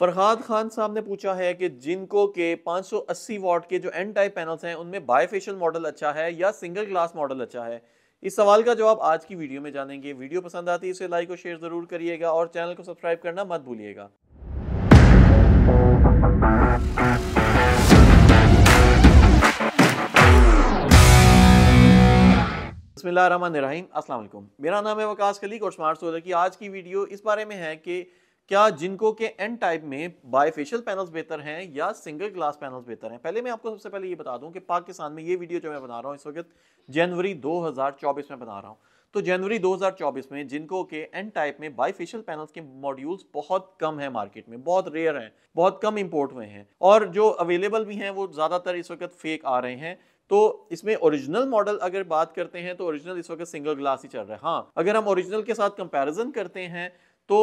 फरहाद खान साहब ने पूछा है कि जिनको के 580 सौ वाट के जो एन टाइप पैनल्स हैं उनमें बायफेशियल मॉडल अच्छा है या सिंगल ग्लास मॉडल अच्छा है इस सवाल का जवाब आज की वीडियो में जानेंगे वीडियो पसंद आती है इसे लाइक और शेयर ज़रूर करिएगा और चैनल को सब्सक्राइब करना मत भूलिएगा बसमिल्ल अस्सलाम वालेकुम मेरा नाम है वकास कलीक और स्मार्ट सोलर की आज की वीडियो इस बारे में है कि क्या जिनको के एन टाइप में बायफेशियल पैनल्स बेहतर हैं या सिंगल ग्लास पैनल्स बेहतर हैं पहले मैं आपको सबसे पहले ये बता दूं कि पाकिस्तान में ये वीडियो जो मैं बना रहा हूँ इस वक्त जनवरी 2024 में बना रहा हूँ तो जनवरी 2024 में जिनको के एन टाइप में बाईफेशियल पैनल्स के मॉड्यूल्स बहुत कम हैं मार्केट में बहुत रेयर हैं बहुत कम इम्पोर्ट हुए हैं और जो अवेलेबल भी हैं वो ज़्यादातर इस वक्त फेक आ रहे हैं तो इसमें ओरिजिनल मॉडल अगर बात करते हैं तो ओरिजिनल इस वक्त सिंगल ग्लास ही चल रहा है हाँ अगर हम ओरिजिनल के साथ कंपेरिजन करते हैं तो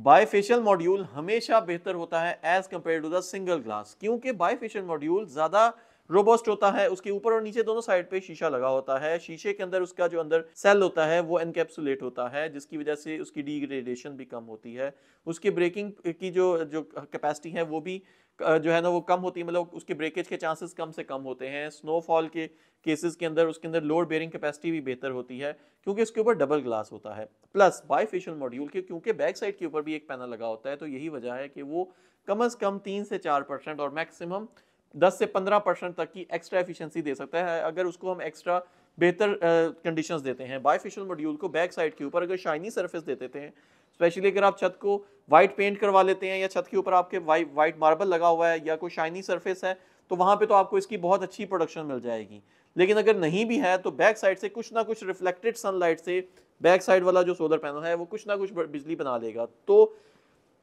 बायफेशियल मॉड्यूल हमेशा बेहतर होता है as compared to the single glass क्योंकि बायफेशियल मॉड्यूल ज़्यादा रोबोस्ट होता है उसके ऊपर और नीचे दोनों साइड पे शीशा लगा होता है शीशे के अंदर उसका जो अंदर सेल होता है वो एनकेप्सुलेट होता है जिसकी वजह से उसकी डिग्रेडेशन भी कम होती है उसके ब्रेकिंग की जो जो कैपेसिटी है वो भी जो है ना वो कम होती है मतलब उसके ब्रेकेज के चांसेस कम से कम होते हैं स्नोफॉल के केसेस के अंदर उसके अंदर लोड बेयरिंग कैपेसिटी भी बेहतर होती है क्योंकि इसके ऊपर डबल ग्लास होता है प्लस बाईफेशियल मॉड्यूल के क्योंकि बैक साइड के ऊपर भी एक पैनल लगा होता है तो यही वजह है कि वो कम अज़ कम तीन से चार परसेंट और मैक्सिमम 10 से 15 परसेंट तक की एक्स्ट्रा एफिशिएंसी दे सकता है अगर उसको हम एक्स्ट्रा बेहतर कंडीशंस uh, देते हैं बाईफिशियल मॉड्यूल को बैक साइड के ऊपर अगर शाइनी सरफेस देते थे स्पेशली अगर आप छत को वाइट पेंट करवा लेते हैं या छत के ऊपर आपके वाइट वाइट मार्बल लगा हुआ है या कोई शाइनी सर्फेस है तो वहाँ पर तो आपको इसकी बहुत अच्छी प्रोडक्शन मिल जाएगी लेकिन अगर नहीं भी है तो बैक साइड से कुछ ना कुछ रिफ्लेक्टेड सनलाइट से बैक साइड वाला जो सोलर पैनल है वो कुछ ना कुछ बिजली बना लेगा तो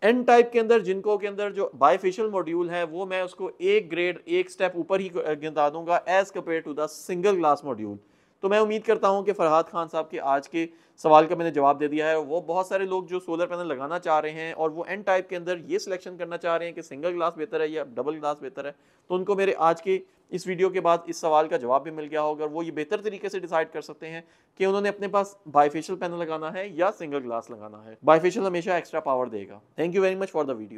एन टाइप के अंदर जिनको के अंदर जो बायफेशियल मॉड्यूल है वो मैं उसको एक ग्रेड एक स्टेप ऊपर ही गिनता दूंगा as compared to the single glass module तो मैं उम्मीद करता हूँ कि फरहाद खान साहब के आज के सवाल का मैंने जवाब दे दिया है वो बहुत सारे लोग जो सोलर पैनल लगाना चाह रहे हैं और वो एन टाइप के अंदर ये सिलेक्शन करना चाह रहे हैं कि सिंगल ग्लास बेहतर है या डबल ग्लास बेहतर है तो उनको मेरे आज के इस वीडियो के बाद इस सवाल का जवाब भी मिल गया होगा और वो ये बेहतर तरीके से डिसाइड कर सकते हैं कि उन्होंने अपने पास बाईफेशियल पैनल लगाना है या सिंगल ग्लास लगाना है बाईफेशियल हमेशा एक्स्ट्रा पावर देगा thank you very much for the video